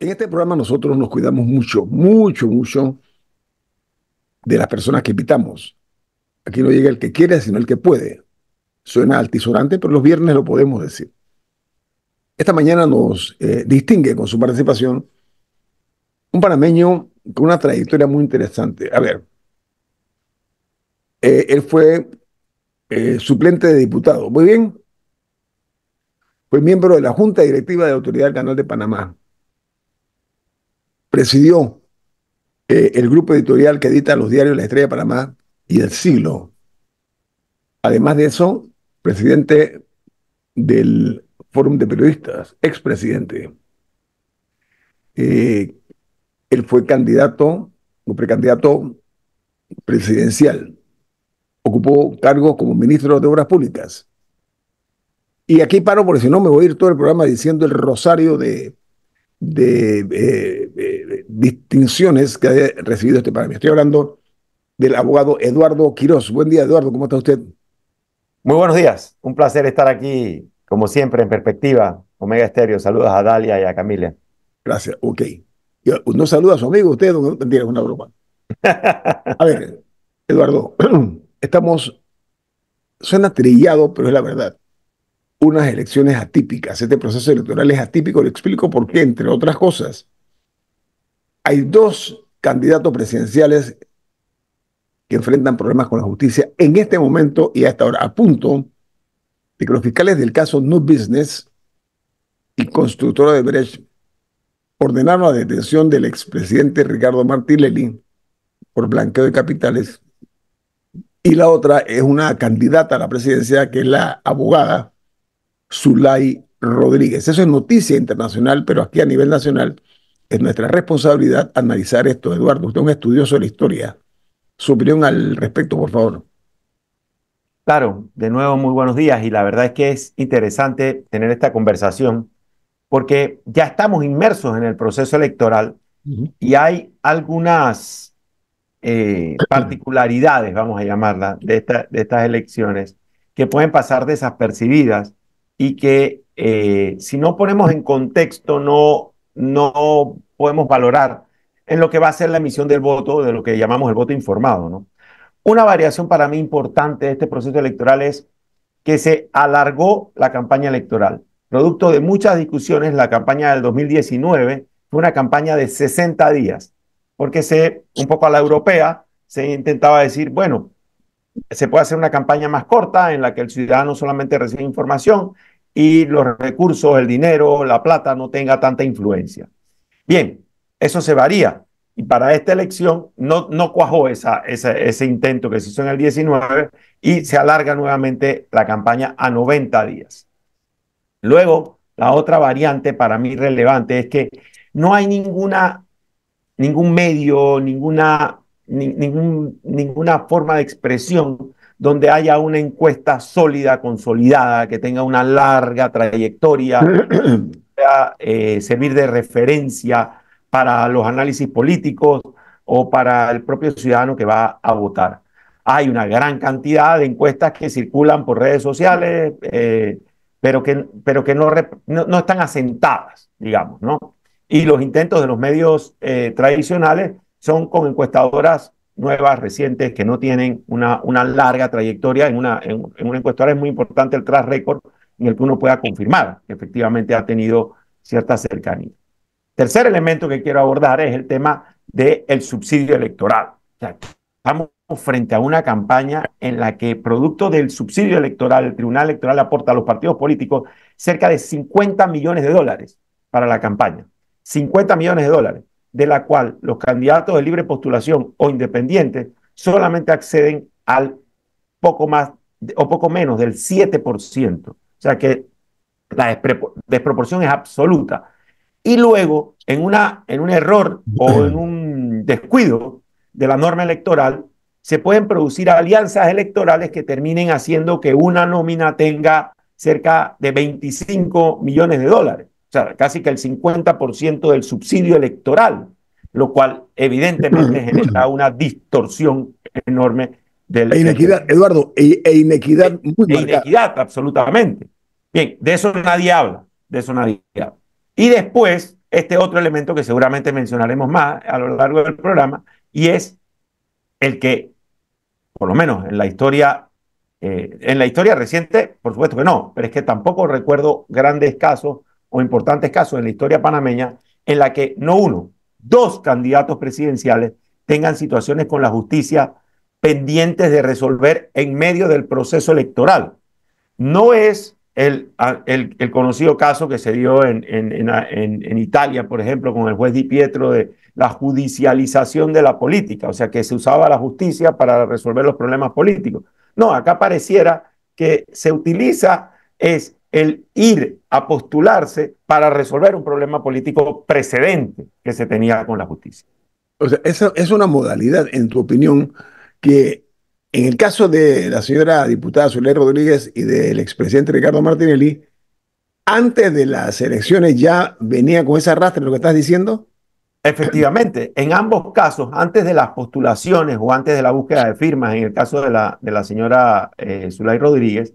En este programa nosotros nos cuidamos mucho, mucho, mucho de las personas que invitamos. Aquí no llega el que quiere, sino el que puede. Suena altisonante, pero los viernes lo podemos decir. Esta mañana nos eh, distingue con su participación un panameño con una trayectoria muy interesante. A ver, eh, él fue eh, suplente de diputado, muy bien. Fue miembro de la Junta Directiva de Autoridad del Canal de Panamá presidió eh, el grupo editorial que edita los diarios La Estrella de Panamá y El Siglo. Además de eso, presidente del Fórum de Periodistas, expresidente. Eh, él fue candidato o precandidato presidencial. Ocupó cargos como ministro de Obras Públicas. Y aquí paro porque si no me voy a ir todo el programa diciendo el rosario de de eh, eh, distinciones que ha recibido este premio. Estoy hablando del abogado Eduardo Quirós. Buen día, Eduardo, ¿cómo está usted? Muy buenos días, un placer estar aquí, como siempre, en perspectiva, Omega Estéreo. Saludos a Dalia y a Camila. Gracias, ok. No saluda a su amigo, usted, no tiene una broma. A ver, Eduardo, estamos, suena trillado, pero es la verdad unas elecciones atípicas. Este proceso electoral es atípico, lo explico porque, entre otras cosas. Hay dos candidatos presidenciales que enfrentan problemas con la justicia en este momento y hasta ahora, a punto de que los fiscales del caso No Business y constructora de Brecht ordenaron la detención del expresidente Ricardo Martí Martinelli por blanqueo de capitales. Y la otra es una candidata a la presidencia que es la abogada Zulay Rodríguez. Eso es noticia internacional, pero aquí a nivel nacional es nuestra responsabilidad analizar esto. Eduardo, usted es un estudioso de la historia. Su opinión al respecto, por favor. Claro, de nuevo muy buenos días y la verdad es que es interesante tener esta conversación porque ya estamos inmersos en el proceso electoral y hay algunas eh, particularidades, vamos a llamarlas, de estas elecciones que pueden pasar desapercibidas y que eh, si no ponemos en contexto no, no podemos valorar en lo que va a ser la emisión del voto, de lo que llamamos el voto informado. ¿no? Una variación para mí importante de este proceso electoral es que se alargó la campaña electoral. Producto de muchas discusiones, la campaña del 2019 fue una campaña de 60 días, porque se, un poco a la europea, se intentaba decir, bueno, se puede hacer una campaña más corta en la que el ciudadano solamente recibe información y los recursos, el dinero, la plata no tenga tanta influencia. Bien, eso se varía. Y para esta elección no, no cuajó esa, ese intento que se hizo en el 19 y se alarga nuevamente la campaña a 90 días. Luego, la otra variante para mí relevante es que no hay ninguna, ningún medio, ninguna ninguna forma de expresión donde haya una encuesta sólida, consolidada, que tenga una larga trayectoria, pueda eh, servir de referencia para los análisis políticos o para el propio ciudadano que va a votar. Hay una gran cantidad de encuestas que circulan por redes sociales, eh, pero que, pero que no, no, están asentadas, digamos, ¿no? Y los intentos de los medios eh, tradicionales son con encuestadoras nuevas, recientes, que no tienen una, larga trayectoria. En una, encuestadora es muy importante el track record en el que uno pueda confirmar que efectivamente ha tenido cierta cercanía. Tercer elemento que quiero abordar es el tema del subsidio electoral. estamos frente a una campaña en la que, producto del subsidio electoral, el Tribunal Electoral aporta a los partidos políticos cerca de 50 millones de dólares para la campaña. 50 millones de dólares de la cual los candidatos de libre postulación o independientes solamente acceden al poco más o poco menos del 7%. O sea que la desproporción es absoluta. Y luego, en, una, en un error o en un descuido de la norma electoral, se pueden producir alianzas electorales que terminen haciendo que una nómina tenga cerca de 25 millones de dólares. O sea, casi que el 50% del subsidio electoral, lo cual evidentemente genera una distorsión enorme del... la e inequidad, Eduardo, e, e inequidad e muy e inequidad, absolutamente. Bien, de eso nadie habla, de eso nadie habla. Y después, este otro elemento que seguramente mencionaremos más a lo largo del programa, y es el que, por lo menos en la historia, eh, en la historia reciente, por supuesto que no, pero es que tampoco recuerdo grandes casos o importantes casos en la historia panameña en la que no uno, dos candidatos presidenciales tengan situaciones con la justicia pendientes de resolver en medio del proceso electoral. No es el, el, conocido caso que se dio en, en, en, Italia, por ejemplo, con el juez Di Pietro de la judicialización de la política, o sea, que se usaba la justicia para resolver los problemas políticos. No, acá pareciera que se utiliza es el ir a postularse para resolver un problema político precedente que se tenía con la justicia. O sea, esa es una modalidad, en tu opinión, que en el caso de la señora diputada Zulay Rodríguez y del expresidente Ricardo Martinelli, antes de las elecciones ya venía con ese arrastre, lo que estás diciendo. Efectivamente, en ambos casos, antes de las postulaciones o antes de la búsqueda de firmas, en el caso de la, de la señora eh, Zulay Rodríguez,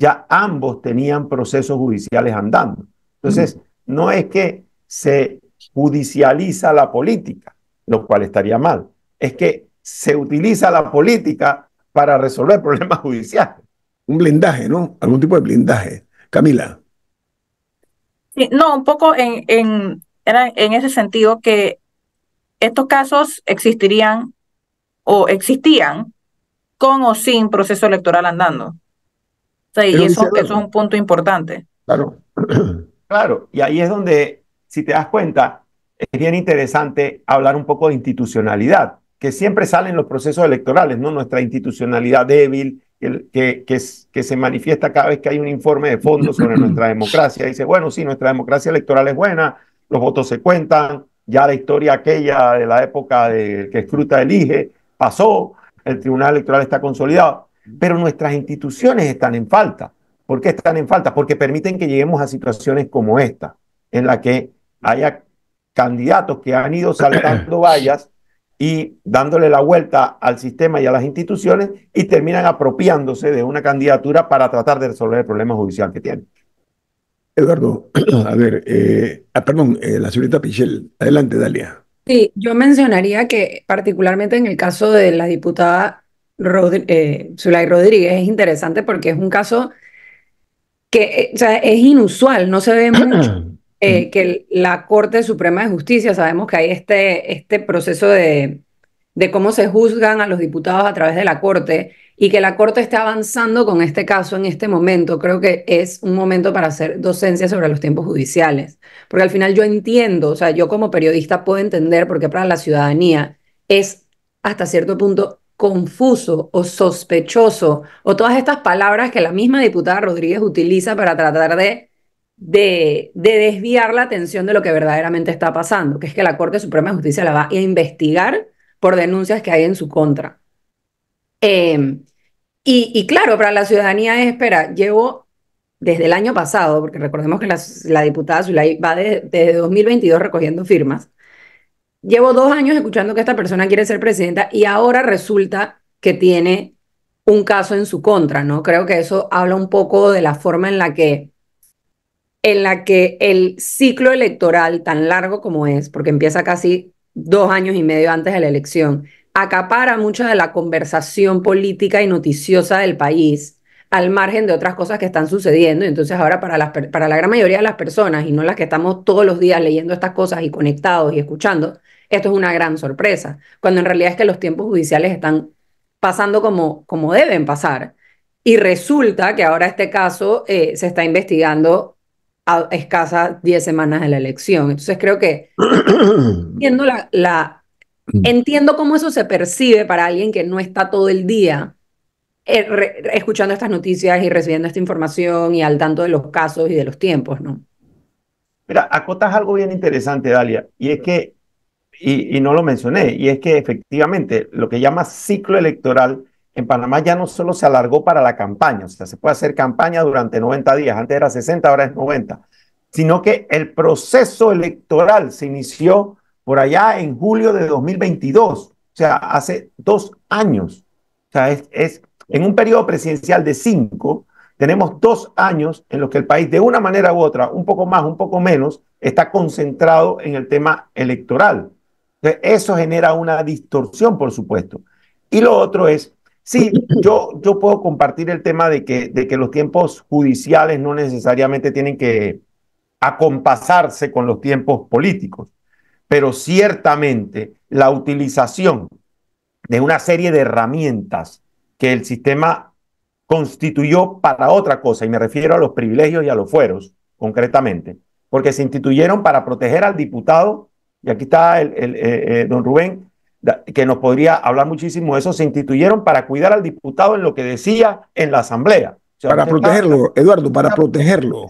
ya ambos tenían procesos judiciales andando. Entonces, no es que se judicializa la política, lo cual estaría mal, es que se utiliza la política para resolver problemas judiciales. Un blindaje, ¿no? Algún tipo de blindaje. Camila. Sí, no, un poco en, en, en ese sentido que estos casos existirían o existían con o sin proceso electoral andando. Sí, y eso, es un punto importante. Claro. Claro, y ahí es donde, si te das cuenta, es bien interesante hablar un poco de institucionalidad, que siempre sale en los procesos electorales, ¿no? Nuestra institucionalidad débil, que, que, se manifiesta cada vez que hay un informe de fondo sobre nuestra democracia. Dice, bueno, sí, nuestra democracia electoral es buena, los votos se cuentan, ya la historia aquella de la época de que escruta elige pasó, el Tribunal Electoral está consolidado, pero nuestras instituciones están en falta. ¿Por qué están en falta? Porque permiten que lleguemos a situaciones como esta, en la que haya candidatos que han ido saltando vallas y dándole la vuelta al sistema y a las instituciones y terminan apropiándose de una candidatura para tratar de resolver el problema judicial que tienen. Eduardo, a ver, eh, ah, perdón, eh, la señorita Pichel, adelante, Dalia. Sí, yo mencionaría que particularmente en el caso de la diputada eh, Zulay Rodríguez es interesante porque es un caso que eh, es inusual, no se ve mucho. Eh, que la Corte Suprema de Justicia, sabemos que hay este, este proceso de, de cómo se juzgan a los diputados a través de la Corte y que la Corte está avanzando con este caso en este momento. Creo que es un momento para hacer docencia sobre los tiempos judiciales, porque al final yo entiendo, o sea, yo como periodista puedo entender por qué para la ciudadanía es hasta cierto punto confuso o sospechoso o todas estas palabras que la misma diputada Rodríguez utiliza para tratar de, de, desviar la atención de lo que verdaderamente está pasando, que es que la Corte Suprema de Justicia la va a investigar por denuncias que hay en su contra. Em, y, claro, para la ciudadanía es, espera, llevo desde el año pasado, porque recordemos que la, diputada Zulay va de, desde 2022 recogiendo firmas, llevo dos años escuchando que esta persona quiere ser presidenta y ahora resulta que tiene un caso en su contra, ¿no? Creo que eso habla un poco de la forma en la que en la que el ciclo electoral tan largo como es, porque empieza casi dos años y medio antes de la elección, acapara mucha de la conversación política y noticiosa del país al margen de otras cosas que están sucediendo. entonces ahora para, la gran mayoría de las personas, y no las que estamos todos los días leyendo estas cosas y conectados y escuchando, esto es una gran sorpresa, cuando en realidad es que los tiempos judiciales están pasando como, como deben pasar. Y resulta que ahora este caso eh, se está investigando a escasas 10 semanas de la elección. Entonces creo que entiendo, la, mm. entiendo cómo eso se percibe para alguien que no está todo el día eh, escuchando estas noticias y recibiendo esta información y al tanto de los casos y de los tiempos, ¿no? Mira, acotas algo bien interesante, Dalia, y es que, y, no lo mencioné, y es que efectivamente lo que llama ciclo electoral en Panamá ya no solo se alargó para la campaña, o sea, se puede hacer campaña durante 90 días, antes era 60, ahora es 90, sino que el proceso electoral se inició por allá en julio de 2022, o sea, hace dos años. O sea, es en un periodo presidencial de cinco, tenemos dos años en los que el país, de una manera u otra, un poco más, un poco menos, está concentrado en el tema electoral. Entonces, eso genera una distorsión, por supuesto. Y lo otro es, sí, yo, yo puedo compartir el tema de que, de que los tiempos judiciales no necesariamente tienen que acompasarse con los tiempos políticos, pero ciertamente la utilización de una serie de herramientas que el sistema constituyó para otra cosa, y me refiero a los privilegios y a los fueros, concretamente, porque se instituyeron para proteger al diputado, y aquí está el, eh, eh, don Rubén, que nos podría hablar muchísimo de eso, se instituyeron para cuidar al diputado en lo que decía en la asamblea. para protegerlo, Eduardo, para, protegerlo.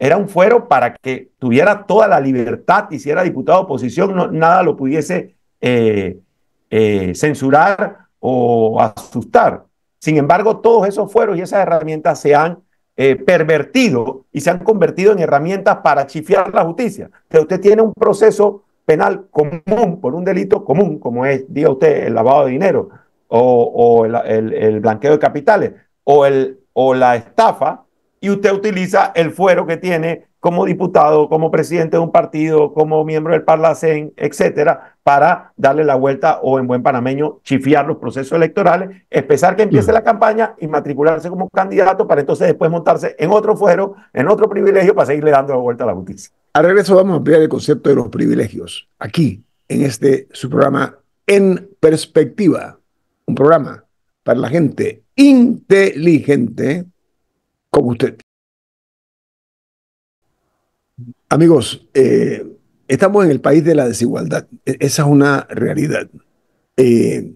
Era un fuero para que tuviera toda la libertad y si diputado de oposición, nada lo pudiese eh, censurar o asustar. Sin embargo, todos esos fueros y esas herramientas se han eh, pervertido y se han convertido en herramientas para chifiar la justicia. Que usted tiene un proceso penal común por un delito común, como es, diga usted, el lavado de dinero o, el, blanqueo de capitales o, el, o la estafa, y usted utiliza el fuero que tiene como diputado, como presidente de un partido, como miembro del Parlacén, etcétera, para darle la vuelta o en buen panameño chifiar los procesos electorales, empezar que empiece la campaña y matricularse como candidato para entonces después montarse en otro fuero, en otro privilegio para seguirle dando la vuelta a la justicia. Al regreso vamos a ampliar el concepto de los privilegios aquí en este su programa En Perspectiva, un programa para la gente inteligente como usted. Amigos, eh, estamos en el país de la desigualdad. E-, esa es una realidad. Eh,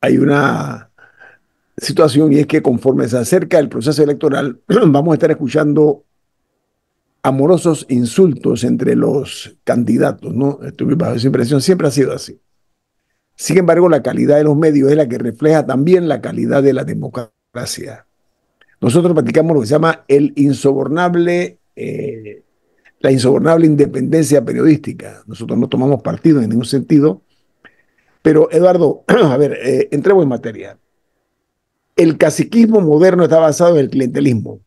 hay una situación y es que conforme se acerca el proceso electoral, vamos a estar escuchando amorosos insultos entre los candidatos, ¿no? Estuve bajo impresión, siempre ha sido así. Sin embargo, la calidad de los medios es la que refleja también la calidad de la democracia. Nosotros practicamos lo que se llama el insobornable eh, la insobornable independencia periodística. Nosotros no tomamos partido en ningún sentido. Pero Eduardo, a ver, eh, entremos en materia. El caciquismo moderno está basado en el clientelismo.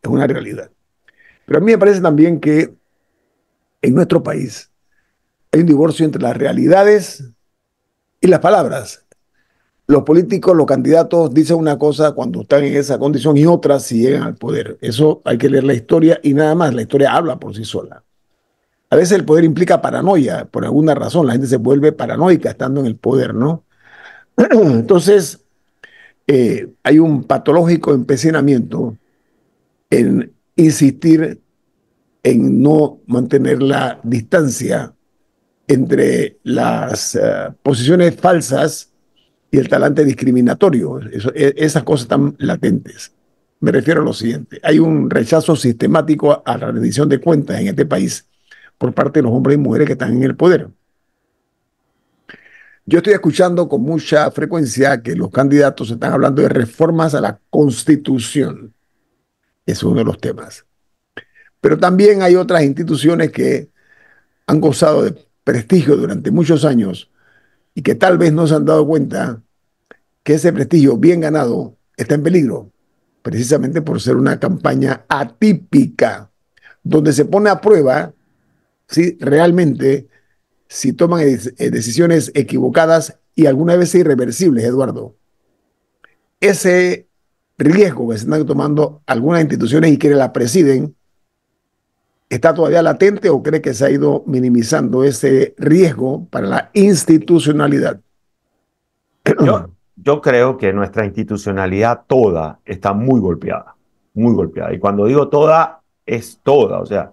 Es una realidad. Pero a mí me parece también que en nuestro país hay un divorcio entre las realidades y las palabras los políticos, los candidatos dicen una cosa cuando están en esa condición y otra si llegan al poder. Eso hay que leer la historia y nada más, la historia habla por sí sola. A veces el poder implica paranoia, por alguna razón, la gente se vuelve paranoica estando en el poder, ¿no? Entonces, eh, hay un patológico empecinamiento en insistir en no mantener la distancia entre las eh, posiciones falsas y el talante discriminatorio. E, esas cosas están latentes. Me refiero a lo siguiente, hay un rechazo sistemático a la rendición de cuentas en este país por parte de los hombres y mujeres que están en el poder. Yo estoy escuchando con mucha frecuencia que los candidatos están hablando de reformas a la constitución. Es uno de los temas. Pero también hay otras instituciones que han gozado de prestigio durante muchos años y que tal vez no se han dado cuenta que ese prestigio bien ganado está en peligro, precisamente por ser una campaña atípica, donde se pone a prueba si realmente si toman e, eh, decisiones equivocadas y algunas veces irreversibles, Eduardo. Ese riesgo que se están tomando algunas instituciones y quienes la presiden está todavía latente o cree que se ha ido minimizando ese riesgo para la institucionalidad? Yo, creo que nuestra institucionalidad toda está muy golpeada, muy golpeada. Y cuando digo toda, es toda, o sea,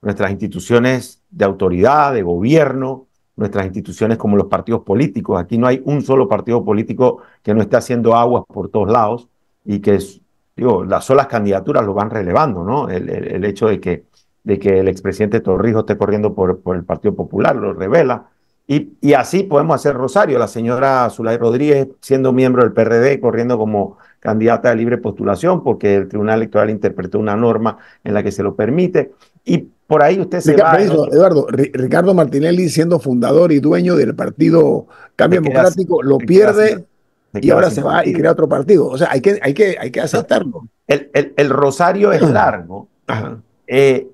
nuestras instituciones de autoridad, de gobierno, nuestras instituciones como los partidos políticos. Aquí no hay un solo partido político que no esté haciendo aguas por todos lados y que, digo, las solas candidaturas lo van relevando, ¿no? el hecho de que de que el expresidente Torrijos esté corriendo por, el Partido Popular, lo revela. Y, y, así podemos hacer Rosario, la señora Zulay Rodríguez siendo miembro del PRD, corriendo como candidata de libre postulación, porque el Tribunal Electoral interpretó una norma en la que se lo permite. Y por ahí usted se va. Eduardo, Ricardo Martinelli, siendo fundador y dueño del partido Cambio Democrático, lo pierde y ahora se va y crea otro partido. O sea, hay que, hay que, hay que aceptarlo. El, Rosario es largo. Eh,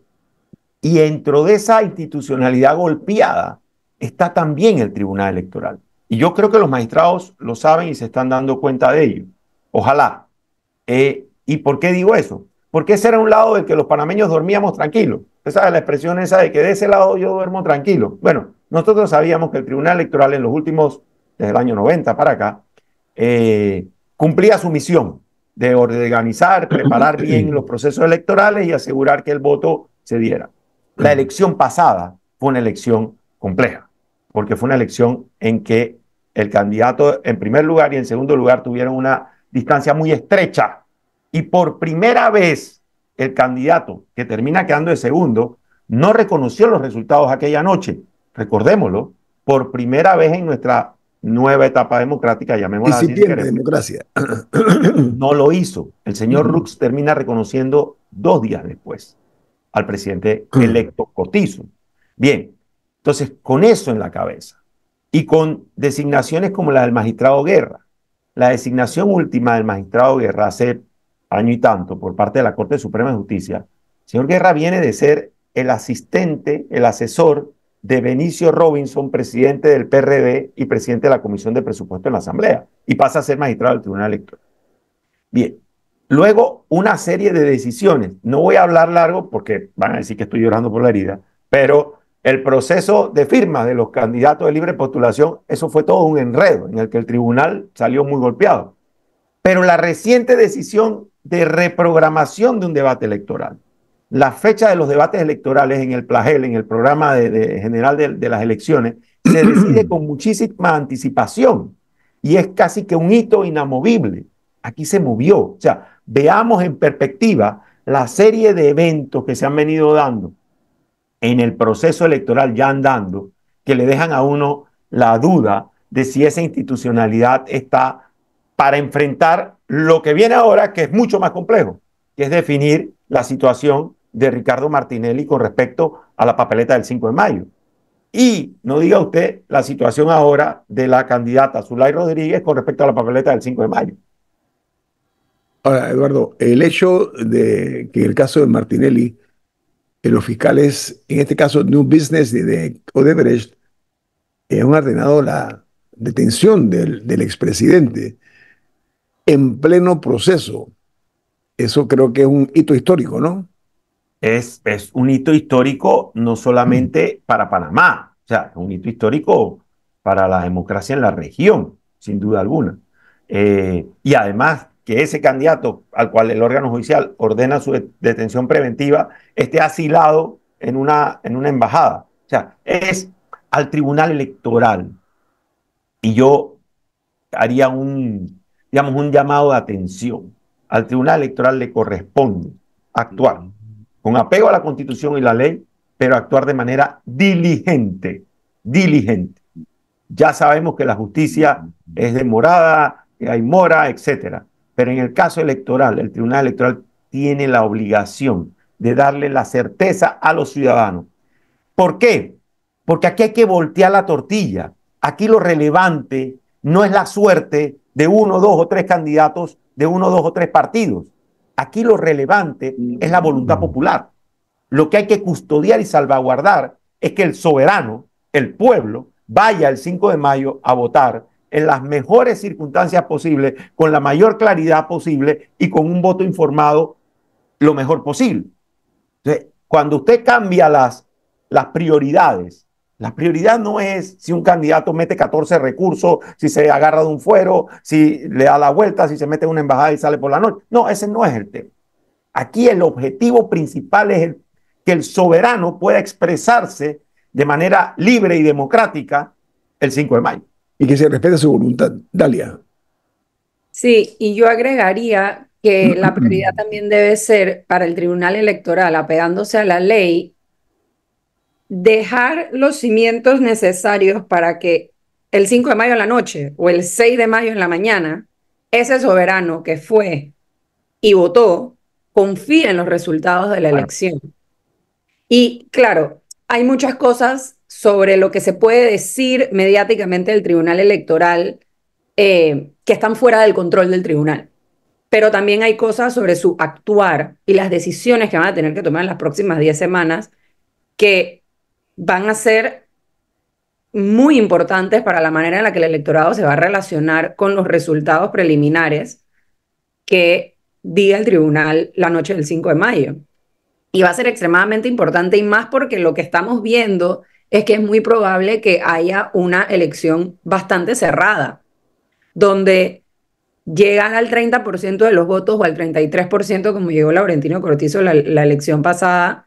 y dentro de esa institucionalidad golpeada está también el Tribunal Electoral. Y yo creo que los magistrados lo saben y se están dando cuenta de ello. Ojalá. Eh, ¿Y por qué digo eso? Porque ese era un lado del que los panameños dormíamos tranquilos. Esa es la expresión esa de que de ese lado yo duermo tranquilo. Bueno, nosotros sabíamos que el Tribunal Electoral en los últimos, desde el año 90 para acá, eh, cumplía su misión de organizar, preparar bien los procesos electorales y asegurar que el voto se diera. La elección pasada fue una elección compleja, porque fue una elección en que el candidato en primer lugar y en segundo lugar tuvieron una distancia muy estrecha. Y por primera vez el candidato que termina quedando de segundo no reconoció los resultados aquella noche. Recordémoslo, por primera vez en nuestra nueva etapa democrática, llamémosla así. democracia. No lo hizo. El señor Rux termina reconociendo dos días después al presidente hmm. electo Cotizo. Bien, entonces con eso en la cabeza y con designaciones como la del magistrado Guerra, la designación última del magistrado Guerra hace año y tanto por parte de la Corte Suprema de Justicia, señor Guerra viene de ser el asistente, el asesor de Benicio Robinson, presidente del PRD y presidente de la Comisión de Presupuesto en la Asamblea, y pasa a ser magistrado del Tribunal Electoral. Bien, Luego, una serie de decisiones. No voy a hablar largo porque van a decir que estoy llorando por la herida, pero el proceso de firma de los candidatos de libre postulación, eso fue todo un enredo en el que el tribunal salió muy golpeado. Pero la reciente decisión de reprogramación de un debate electoral, la fecha de los debates electorales en el Plagel, en el programa general de, de las elecciones, se decide con muchísima anticipación y es casi que un hito inamovible. Aquí se movió. O sea, veamos en perspectiva la serie de eventos que se han venido dando en el proceso electoral ya andando, que le dejan a uno la duda de si esa institucionalidad está para enfrentar lo que viene ahora, que es mucho más complejo, que es definir la situación de Ricardo Martinelli con respecto a la papeleta del 5 de mayo. Y no diga usted la situación ahora de la candidata Zulay Rodríguez con respecto a la papeleta del 5 de mayo. Ahora, Eduardo, el hecho de que en el caso de Martinelli, los fiscales, en este caso New Business de, de Odebrecht, eh, han ordenado la detención del, expresidente en pleno proceso. Eso creo que es un hito histórico, ¿no? Es, un hito histórico no solamente mm. para Panamá, o sea, es un hito histórico para la democracia en la región, sin duda alguna. Eh, y además, que ese candidato al cual el órgano judicial ordena su detención preventiva esté asilado en una, en una embajada. O sea, es al tribunal electoral. Y yo haría un, digamos, un llamado de atención. Al tribunal electoral le corresponde actuar con apego a la constitución y la ley, pero actuar de manera diligente, diligente. Ya sabemos que la justicia es demorada, que hay mora, etcétera pero en el caso electoral, el Tribunal Electoral tiene la obligación de darle la certeza a los ciudadanos. ¿Por qué? Porque aquí hay que voltear la tortilla. Aquí lo relevante no es la suerte de uno, dos o tres candidatos, de uno, dos o tres partidos. Aquí lo relevante es la voluntad popular. Lo que hay que custodiar y salvaguardar es que el soberano, el pueblo, vaya el 5 de mayo a votar en las mejores circunstancias posibles, con la mayor claridad posible y con un voto informado lo mejor posible. Entonces, cuando usted cambia las, las prioridades, la prioridad no es si un candidato mete 14 recursos, si se agarra de un fuero, si le da la vuelta, si se mete en una embajada y sale por la noche. No, ese no es el tema. Aquí el objetivo principal es que el soberano pueda expresarse de manera libre y democrática el 5 de mayo y que se respete su voluntad. Dalia. Sí, y yo agregaría que la prioridad también debe ser para el Tribunal Electoral, apegándose a la ley, dejar los cimientos necesarios para que el 5 de mayo en la noche o el 6 de mayo en la mañana, ese soberano que fue y votó confíe en los resultados de la elección. Y claro, hay muchas cosas sobre lo que se puede decir mediáticamente del Tribunal Electoral eh, que están fuera del control del tribunal. Pero también hay cosas sobre su actuar y las decisiones que van a tener que tomar en las próximas 10 semanas que van a ser muy importantes para la manera en la que el electorado se va a relacionar con los resultados preliminares que diga el tribunal la noche del 5 de mayo. Y va a ser extremadamente importante y más porque lo que estamos viendo es que es muy probable que haya una elección bastante cerrada, donde llegan al 30% de los votos o al 33% como llegó Laurentino Cortizo la, elección pasada,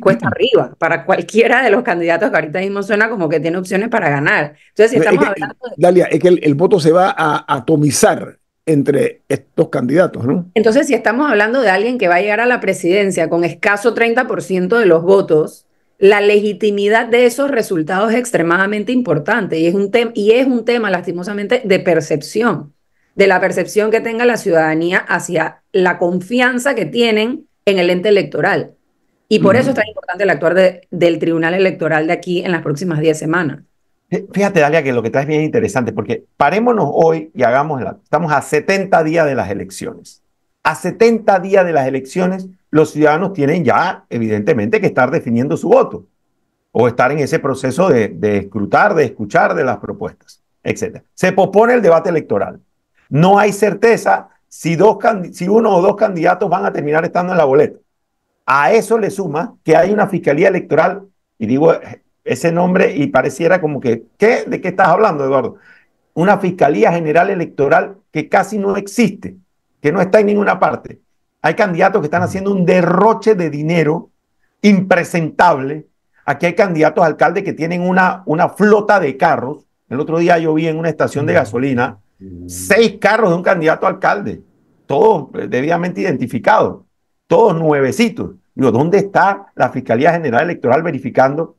cuesta arriba para cualquiera de los candidatos que ahorita mismo suena como que tiene opciones para ganar. Entonces, si estamos hablando... De... Dalia, es que el, el, voto se va a atomizar entre estos candidatos, ¿no? Entonces, si estamos hablando de alguien que va a llegar a la presidencia con escaso 30% de los votos, la legitimidad de esos resultados es extremadamente importante y es un, tema y es un tema lastimosamente de percepción, de la percepción que tenga la ciudadanía hacia la confianza que tienen en el ente electoral. Y por eso es tan importante el actuar del Tribunal Electoral de aquí en las próximas 10 semanas. Fíjate, Dalia, que lo que traes bien interesante, porque parémonos hoy y hagamos la. Estamos a 70 días de las elecciones a 70 días de las elecciones, los ciudadanos tienen ya, evidentemente, que estar definiendo su voto o estar en ese proceso de, escrutar, de escuchar de las propuestas, etc. Se pospone el debate electoral. No hay certeza si, dos, si uno o dos candidatos van a terminar estando en la boleta. A eso le suma que hay una fiscalía electoral, y digo ese nombre y pareciera como que, ¿qué? ¿De qué estás hablando, Eduardo? Una fiscalía general electoral que casi no existe que no está en ninguna parte. Hay candidatos que están haciendo un derroche de dinero impresentable. Aquí hay candidatos alcaldes que tienen una, una flota de carros. El otro día yo vi en una estación de gasolina mm. seis carros de un candidato alcalde, todos debidamente identificados, todos nuevecitos. Digo, ¿dónde está la Fiscalía General Electoral verificando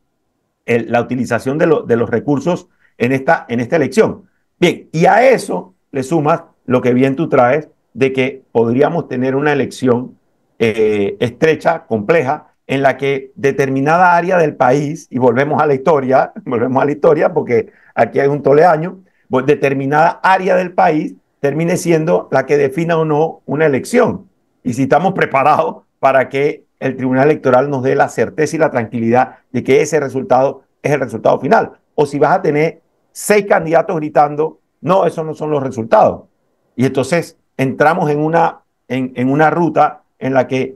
la utilización de, los recursos en esta, en esta elección? Bien, y a eso le sumas lo que bien tú traes, de que podríamos tener una elección eh, estrecha, compleja, en la que determinada área del país, y volvemos a la historia, volvemos a la historia porque aquí hay un toleaño, pues determinada área del país termine siendo la que defina o no una elección. Y si estamos preparados para que el Tribunal Electoral nos dé la certeza y la tranquilidad de que ese resultado es el resultado final. O si vas a tener seis candidatos gritando, no, esos no son los resultados. Y entonces entramos en una, en, una ruta en la que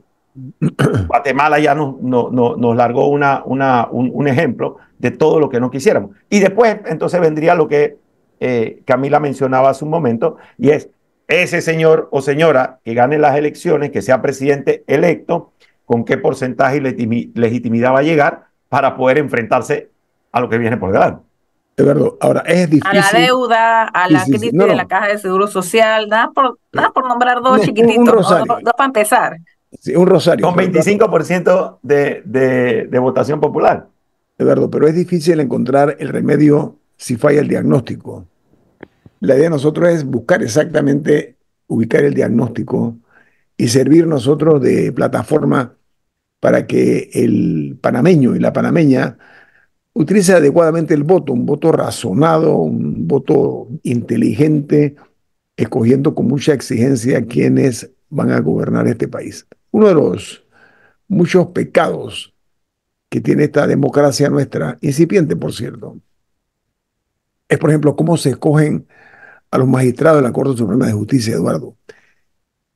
Guatemala ya nos, no, nos largó una, una, un, ejemplo de todo lo que no quisiéramos. Y después, entonces vendría lo que eh, Camila mencionaba hace un momento, y es ese señor o señora que gane las elecciones, que sea presidente electo, con qué porcentaje y legitimidad va a llegar para poder enfrentarse a lo que viene por delante. Eduardo, ahora es difícil. A la deuda, a la crisis de la caja de seguro social, nada por, nombrar dos chiquititos, Dos, para empezar. un rosario. Con 25% de, de votación popular. Eduardo, pero es difícil encontrar el remedio si falla el diagnóstico. La idea de nosotros es buscar exactamente, ubicar el diagnóstico y servir nosotros de plataforma para que el panameño y la panameña utilice adecuadamente el voto, un voto razonado, un voto inteligente, escogiendo con mucha exigencia quienes van a gobernar este país. Uno de los muchos pecados que tiene esta democracia nuestra, incipiente por cierto, es por ejemplo cómo se escogen a los magistrados de la Corte Suprema de Justicia, Eduardo.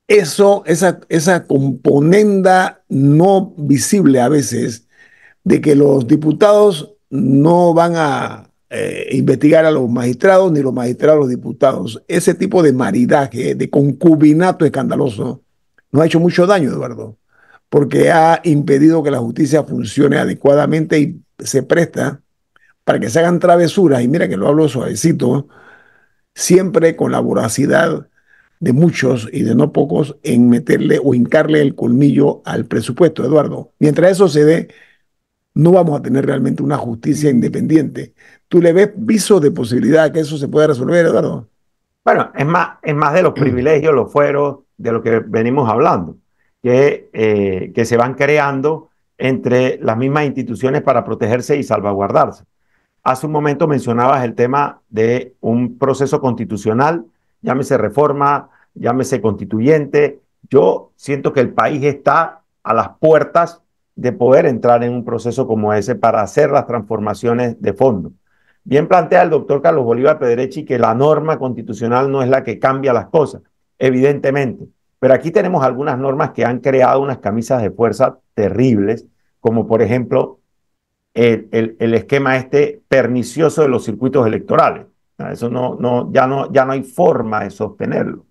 Eso, esa, esa componenda no visible a veces de que los diputados no van a eh, investigar a los magistrados ni los magistrados a los diputados. Ese tipo de maridaje, de concubinato escandaloso, no ha hecho mucho daño, Eduardo, porque ha impedido que la justicia funcione adecuadamente y se presta para que se hagan travesuras. Y mira que lo hablo suavecito, siempre con la voracidad de muchos y de no pocos en meterle o hincarle el colmillo al presupuesto, Eduardo. Mientras eso se dé, no vamos a tener realmente una justicia independiente. ¿Tú le ves viso de posibilidad de que eso se pueda resolver, Eduardo? Bueno, es más, es más de los mm. privilegios, los fueros, de lo que venimos hablando, que, eh, que se van creando entre las mismas instituciones para protegerse y salvaguardarse. Hace un momento mencionabas el tema de un proceso constitucional, llámese reforma, llámese constituyente. Yo siento que el país está a las puertas de poder entrar en un proceso como ese para hacer las transformaciones de fondo. Bien plantea el doctor Carlos Bolívar Pedrechi que la norma constitucional no es la que cambia las cosas, evidentemente, pero aquí tenemos algunas normas que han creado unas camisas de fuerza terribles, como por ejemplo el, esquema este pernicioso de los circuitos electorales. Eso no, no, ya, no, ya no hay forma de sostenerlo,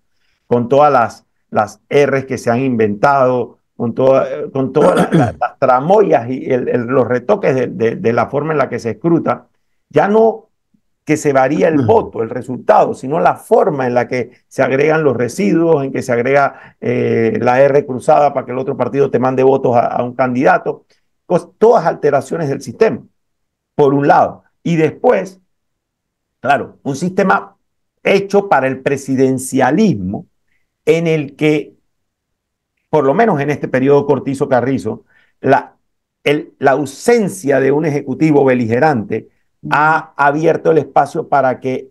con todas las, las R's que se han inventado, con, con todas las, tramoyas y los retoques de, la forma en la que se escruta, ya no que se varía el voto, el resultado, sino la forma en la que se agregan los residuos, en que se agrega eh, la R cruzada para que el otro partido te mande votos a, un candidato, todas alteraciones del sistema, por un lado. Y después, claro, un sistema hecho para el presidencialismo en el que por lo menos en este periodo Cortizo Carrizo, la, la ausencia de un ejecutivo beligerante ha abierto el espacio para que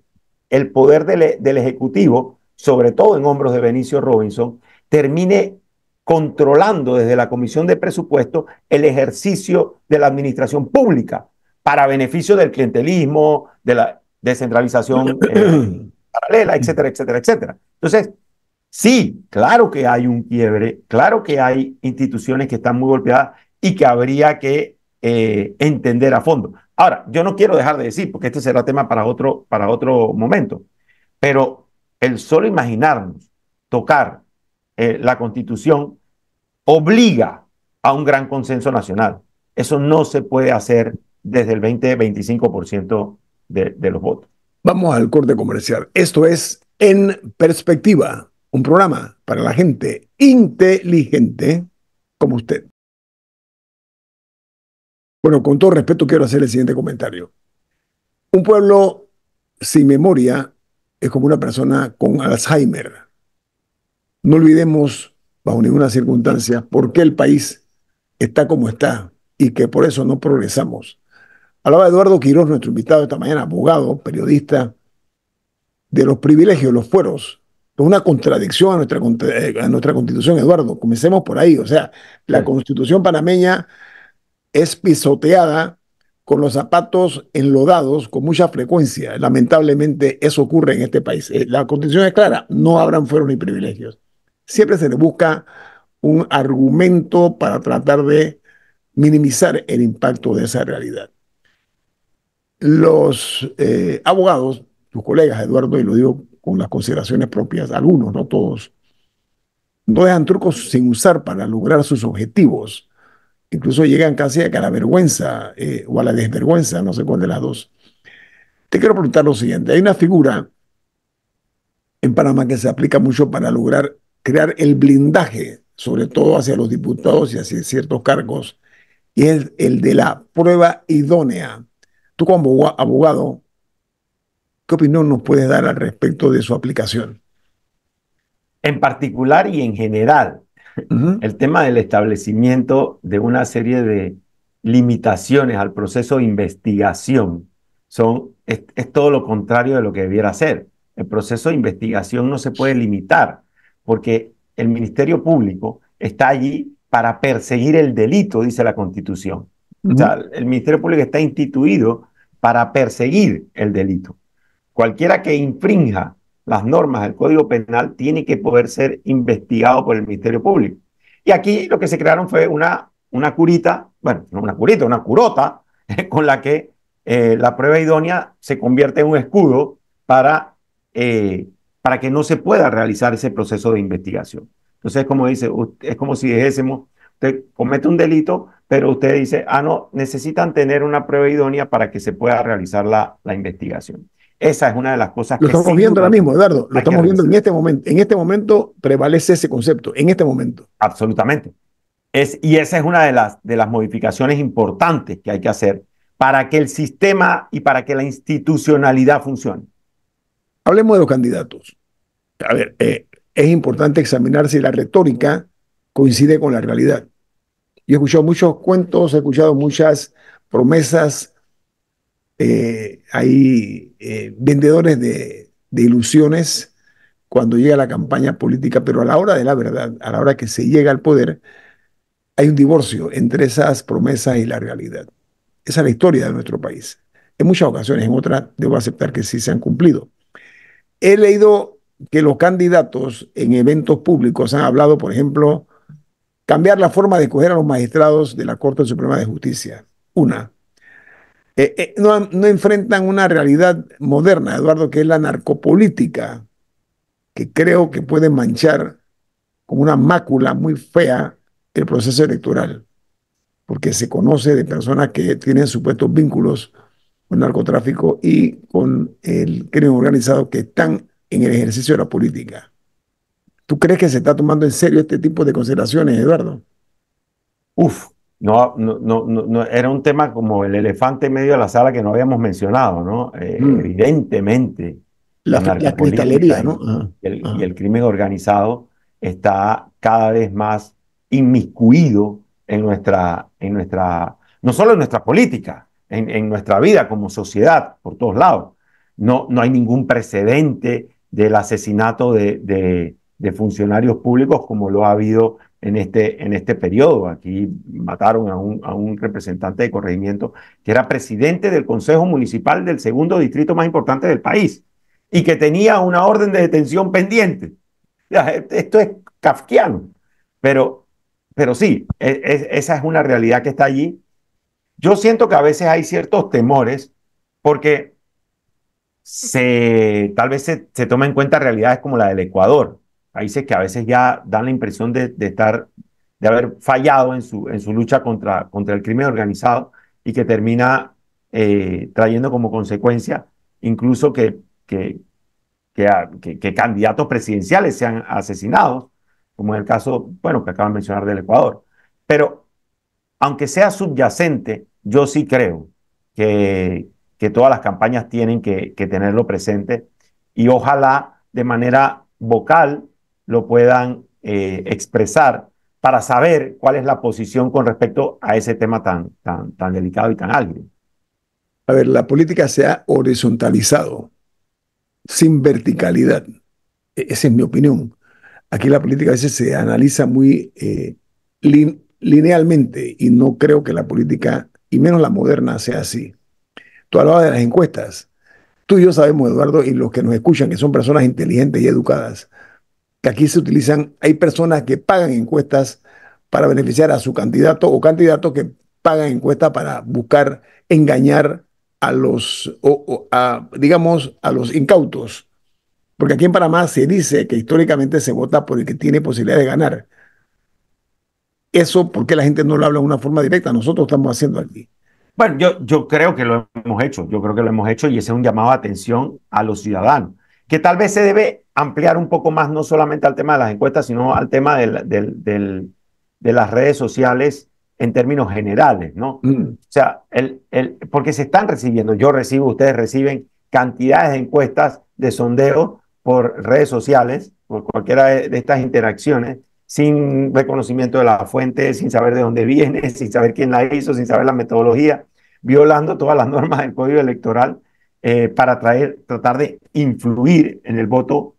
el poder e, del, ejecutivo, sobre todo en hombros de Benicio Robinson, termine controlando desde la Comisión de Presupuesto el ejercicio de la administración pública para beneficio del clientelismo, de la descentralización eh, paralela, etcétera, etcétera, etcétera. Entonces, Sí, claro que hay un quiebre, claro que hay instituciones que están muy golpeadas y que habría que eh, entender a fondo. Ahora, yo no quiero dejar de decir, porque este será tema para otro, para otro momento, pero el solo imaginarnos tocar eh, la constitución obliga a un gran consenso nacional. Eso no se puede hacer desde el 20-25% de los votos. Vamos al corte comercial. Esto es En Perspectiva un programa para la gente inteligente como usted. Bueno, con todo respeto quiero hacer el siguiente comentario. Un pueblo sin memoria es como una persona con Alzheimer. No olvidemos bajo ninguna circunstancia por qué el país está como está y que por eso no progresamos. Hablaba Eduardo Quirós, nuestro invitado esta mañana, abogado, periodista, de los privilegios, los fueros es una contradicción a nuestra, eh, nuestra constitución, Eduardo. Comencemos por ahí. O sea, la constitución panameña es pisoteada con los zapatos enlodados con mucha frecuencia. Lamentablemente eso ocurre en este país. Eh, la constitución es clara, no habrán fueros ni privilegios. Siempre se le busca un argumento para tratar de minimizar el impacto de esa realidad. Los eh, abogados, sus colegas, Eduardo, y lo digo con las consideraciones propias, algunos, no todos, no dejan trucos sin usar para lograr sus objetivos. Incluso llegan casi a la vergüenza eh, o a la desvergüenza, no sé cuál de las dos. Te quiero preguntar lo siguiente. Hay una figura en Panamá que se aplica mucho para lograr crear el blindaje, sobre todo hacia los diputados y hacia ciertos cargos, y es el de la prueba idónea. Tú como abogado, ¿Qué opinión nos puede dar al respecto de su aplicación? En particular y en general, el tema del establecimiento de una serie de limitaciones al proceso de investigación son, es, todo lo contrario de lo que debiera ser. El proceso de investigación no se puede limitar porque el Ministerio Público está allí para perseguir el delito, dice la Constitución. O sea, el Ministerio Público está instituido para perseguir el delito. Cualquiera que infrinja las normas del Código Penal tiene que poder ser investigado por el Ministerio Público. Y aquí lo que se crearon fue una, una curita, bueno, no una curita, una curota, con la que eh, la prueba idónea se convierte en un escudo para, eh, para que no se pueda realizar ese proceso de investigación. Entonces, como dice, es como si dijésemos, usted comete un delito, pero usted dice, ah, no, necesitan tener una prueba idónea para que se pueda realizar la, la investigación. Esa es una de las cosas que... estamos viendo ahora mismo, Eduardo, lo estamos viendo en este momento. En este momento prevalece ese concepto, en este momento. Absolutamente. Es, y esa es una de las, de las modificaciones importantes que hay que hacer para que el sistema y para que la institucionalidad funcione. Hablemos de los candidatos. A ver, eh, es importante examinar si la retórica coincide con la realidad. Yo he escuchado muchos cuentos, he escuchado muchas promesas, eh, hay eh, vendedores de, de, ilusiones cuando llega la campaña política, pero a la hora de la verdad, a la hora que se llega al poder, hay un divorcio entre esas promesas y la realidad. Esa es la historia de nuestro país. En muchas ocasiones, en otras, debo aceptar que sí se han cumplido. He leído que los candidatos en eventos públicos han hablado, por ejemplo, cambiar la forma de escoger a los magistrados de la Corte Suprema de Justicia. Una, eh, eh, no, no, enfrentan una realidad moderna, Eduardo, que es la narcopolítica, que creo que puede manchar con una mácula muy fea el proceso electoral, porque se conoce de personas que tienen supuestos vínculos con narcotráfico y con el crimen organizado que están en el ejercicio de la política. ¿Tú crees que se está tomando en serio este tipo de consideraciones, Eduardo? Uf, no, no, no, no, era un tema como el elefante en medio de la sala que no habíamos mencionado, ¿no? Eh, mm. Evidentemente, la, la, ¿no? Ah, y, ah. el, crimen organizado está cada vez más inmiscuido en nuestra, en nuestra no solo en nuestra política, en, en nuestra vida como sociedad, por todos lados. No, no hay ningún precedente del asesinato de de funcionarios públicos como lo ha habido en este, en este periodo. Aquí mataron a un, representante de corregimiento que era presidente del Consejo Municipal del segundo distrito más importante del país y que tenía una orden de detención pendiente. Esto es kafkiano, pero, pero sí, e, e, esa es una realidad que está allí. Yo siento que a veces hay ciertos temores porque se, tal vez se, se toma en cuenta realidades como la del Ecuador, países que a veces ya dan la impresión de, estar, de haber fallado en su, en su lucha contra, contra el crimen organizado y que termina eh, trayendo como consecuencia incluso ah, que, que, candidatos presidenciales sean asesinados, como en el caso, bueno, que acaban de mencionar del Ecuador. Pero aunque sea subyacente, yo sí creo que, que todas las campañas tienen que tenerlo presente y ojalá de manera vocal lo puedan eh, expresar para saber cuál es la posición con respecto a ese tema tan, tan, tan delicado y tan álgido. A ver, la política se ha horizontalizado, sin verticalidad. E-, esa es mi opinión. Aquí la política a veces se analiza muy eh, linealmente y no creo que la política, y menos la moderna, sea así. Tú hablabas de las encuestas. Tú y yo sabemos, Eduardo, y los que nos escuchan, que son personas inteligentes y educadas, que aquí se utilizan, hay personas que pagan encuestas para beneficiar a su candidato o candidatos que pagan encuestas para buscar engañar a los, digamos, a los incautos. Porque aquí en Panamá se dice que históricamente se vota por el que tiene posibilidad de ganar. Eso, ¿por qué la gente no lo habla de una forma directa? Nosotros estamos haciendo aquí. Bueno, yo, yo creo que lo hemos hecho, yo creo que lo hemos hecho y ese es un llamado a atención a los ciudadanos, que tal vez se debe ampliar un poco más, no solamente al tema de las encuestas, sino al tema de las redes sociales en términos generales, ¿no? Mm. O sea, el, el, porque se están recibiendo, yo recibo, ustedes reciben cantidades de encuestas de sondeo por redes sociales, por cualquiera de, estas interacciones, sin reconocimiento de la fuente, sin saber de dónde viene, sin saber quién la hizo, sin saber la metodología, violando todas las normas del código electoral eh, para tratar de influir en el voto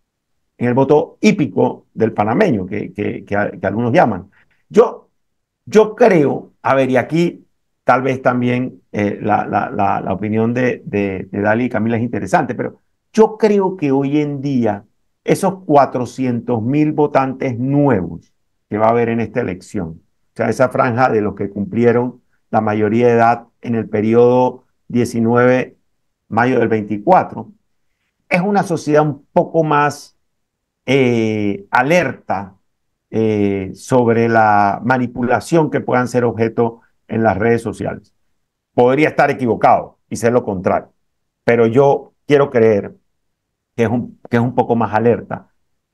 en el voto hípico del panameño, que, algunos llaman. Yo, yo creo, a ver, y aquí tal vez también eh, la, opinión de, de, Dali y Camila es interesante, pero yo creo que hoy en día esos 400 mil votantes nuevos que va a haber en esta elección, o sea, esa franja de los que cumplieron la mayoría de edad en el periodo 19 mayo del 24, es una sociedad un poco más eh, alerta eh, sobre la manipulación que puedan ser objeto en las redes sociales. Podría estar equivocado y ser lo contrario, pero yo quiero creer que es un, que es un poco más alerta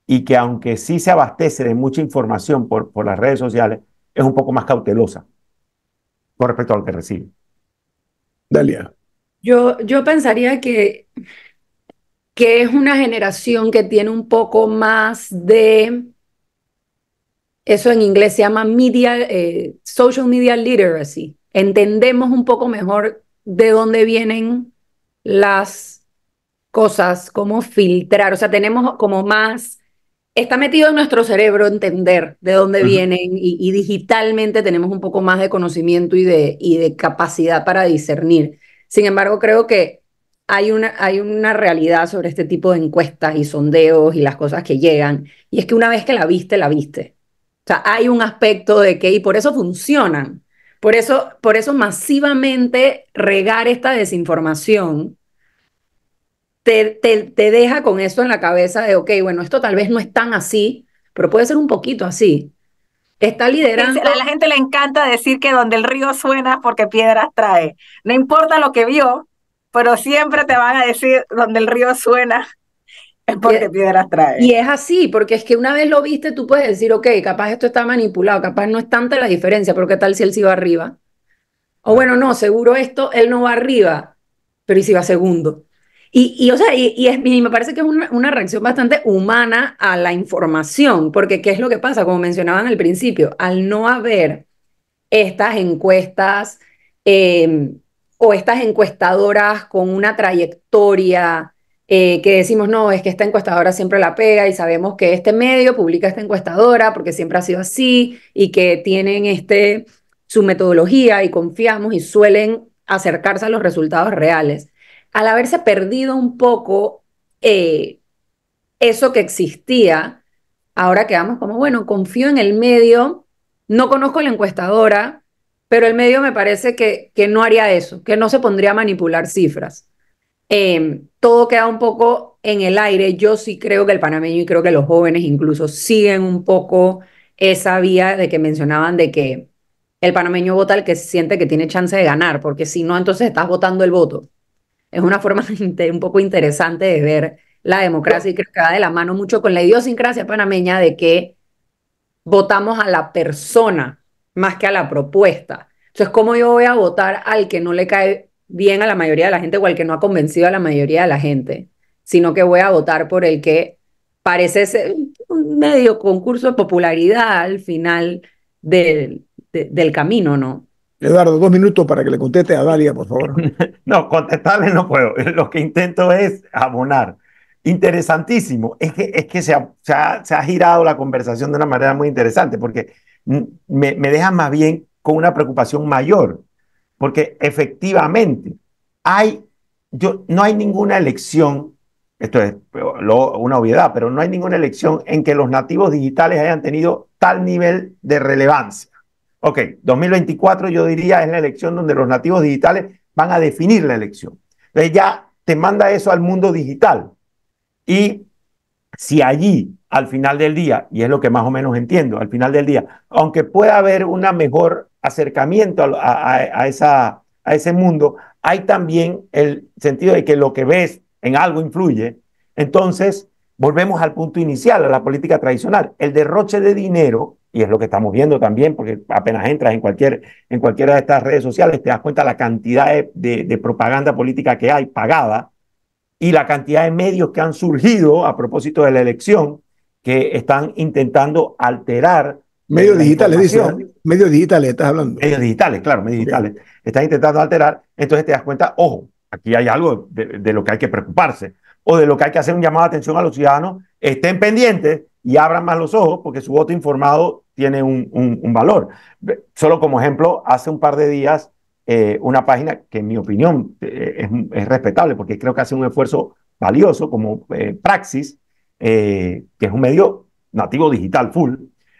y que aunque sí se abastece de mucha información por, por las redes sociales, es un poco más cautelosa con respecto a lo que recibe. Dalia. Yo, yo pensaría que que es una generación que tiene un poco más de, eso en inglés se llama media, eh, social media literacy. Entendemos un poco mejor de dónde vienen las cosas, cómo filtrar, o sea, tenemos como más, está metido en nuestro cerebro entender de dónde vienen y, y, digitalmente tenemos un poco más de conocimiento y de, y de capacidad para discernir. Sin embargo, creo que hay una, hay una realidad sobre este tipo de encuestas y sondeos y las cosas que llegan, y es que una vez que la viste, la viste. O sea, hay un aspecto de que, y por eso funcionan, por eso, por eso masivamente regar esta desinformación te, deja con eso en la cabeza de, ok, bueno, esto tal vez no es tan así, pero puede ser un poquito así. Está liderando. A la gente le encanta decir que donde el río suena porque piedras trae. No importa lo que vio, pero siempre te van a decir donde el río suena. Es porque e- piedras trae. Y es así, porque es que una vez lo viste, tú puedes decir, ok, capaz esto está manipulado, capaz no es tanta la diferencia, pero ¿qué tal si él sí va arriba? O bueno, no, seguro esto, él no va arriba, pero ¿y si va segundo? Y, y, o sea, y, es, me parece que es una, reacción bastante humana a la información, porque ¿qué es lo que pasa? Como mencionaban al principio, al no haber estas encuestas eh, o estas encuestadoras con una trayectoria eh, que decimos, no, es que esta encuestadora siempre la pega y sabemos que este medio publica esta encuestadora porque siempre ha sido así y que tienen este, su metodología y confiamos y suelen acercarse a los resultados reales. Al haberse perdido un poco eh, eso que existía, ahora quedamos como, bueno, confío en el medio, no conozco la encuestadora, pero el medio me parece que, que no haría eso, que no se pondría a manipular cifras. Em, todo queda un poco en el aire. Yo sí creo que el panameño y creo que los jóvenes incluso siguen un poco esa vía de que mencionaban de que el panameño vota el que siente que tiene chance de ganar, porque si no, entonces estás votando el voto. Es una forma un poco interesante de ver la democracia y creo que va de la mano mucho con la idiosincrasia panameña de que votamos a la persona más que a la propuesta. Entonces, ¿cómo yo voy a votar al que no le cae bien a la mayoría de la gente o al que no ha convencido a la mayoría de la gente? Sino que voy a votar por el que parece ser un medio concurso de popularidad al final del, del camino, ¿no? Eduardo, dos minutos para que le conteste a Dalia, por favor. no, contestarle no puedo. Lo que intento es abonar. Interesantísimo. Es que, es que se, ha, se, ha, girado la conversación de una manera muy interesante, porque me, me deja más bien con una preocupación mayor, porque efectivamente hay, yo, no hay ninguna elección, esto es una obviedad, pero no hay ninguna elección en que los nativos digitales hayan tenido tal nivel de relevancia. Ok, 2024 yo diría es la elección donde los nativos digitales van a definir la elección. ya te manda eso al mundo digital. Y si allí, al final del día, y es lo que más o menos entiendo, al final del día, aunque pueda haber un mejor acercamiento a, esa, a ese mundo, hay también el sentido de que lo que ves en algo influye. Entonces, volvemos al punto inicial, a la política tradicional. El derroche de dinero, y es lo que estamos viendo también, porque apenas entras en, cualquier, en cualquiera de estas redes sociales, te das cuenta la cantidad de, de propaganda política que hay pagada, y la cantidad de medios que han surgido a propósito de la elección que están intentando alterar. Eh, medios digitales, dice. Medios digitales, estás hablando. Medios digitales, claro, medios digitales. estás Están intentando alterar. Entonces te das cuenta, ojo, aquí hay algo de, lo que hay que preocuparse o de lo que hay que hacer un llamado de atención a los ciudadanos. Estén pendientes y abran más los ojos porque su voto informado tiene un, un, un valor. Solo como ejemplo, hace un par de días eh, una página que en mi opinión eh, es, respetable porque creo que hace un esfuerzo valioso como eh, Praxis, que es un medio nativo digital full,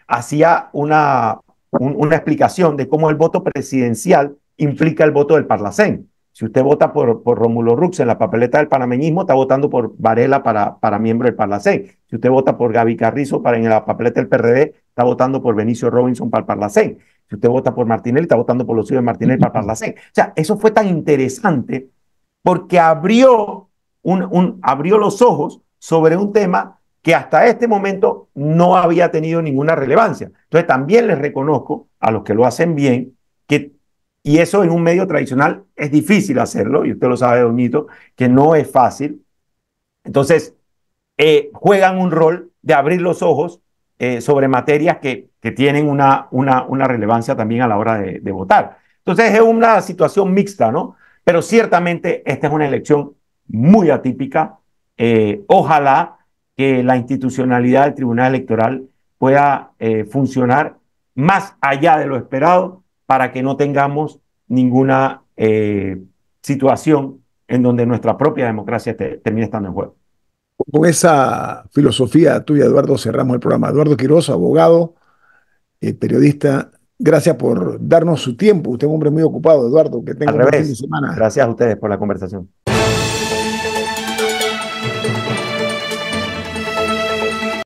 hacía una, una explicación de cómo el voto presidencial implica el voto del Parlacén. Si usted vota por, por Rómulo Rux en la papeleta del panameñismo, está votando por Varela para, para miembro del Parlacén. Si usted vota por Gaby Carrizo para en la papeleta del PRD, está votando por Benicio Robinson para el Parlacén. Si usted vota por Martinelli, está votando por los suyos de Martinelli para Parlacén. O sea, eso fue tan interesante porque abrió, un, un, abrió los ojos sobre un tema que hasta este momento no había tenido ninguna relevancia. Entonces también les reconozco a los que lo hacen bien que, y eso en un medio tradicional es difícil hacerlo, y usted lo sabe, donito que no es fácil. Entonces, eh, juegan un rol de abrir los ojos eh, sobre materias que que tienen una, una, relevancia también a la hora de, votar. Entonces es una situación mixta, ¿no? Pero ciertamente esta es una elección muy atípica. Eh, ojalá que la institucionalidad del Tribunal Electoral pueda eh, funcionar más allá de lo esperado para que no tengamos ninguna eh, situación en donde nuestra propia democracia termine estando en juego. Con esa filosofía tuya, Eduardo, cerramos el programa. Eduardo Quiroz, abogado, eh, periodista. Gracias por darnos su tiempo. Usted es un hombre muy ocupado, Eduardo. Que tenga un Fin de semana. Gracias a ustedes por la conversación.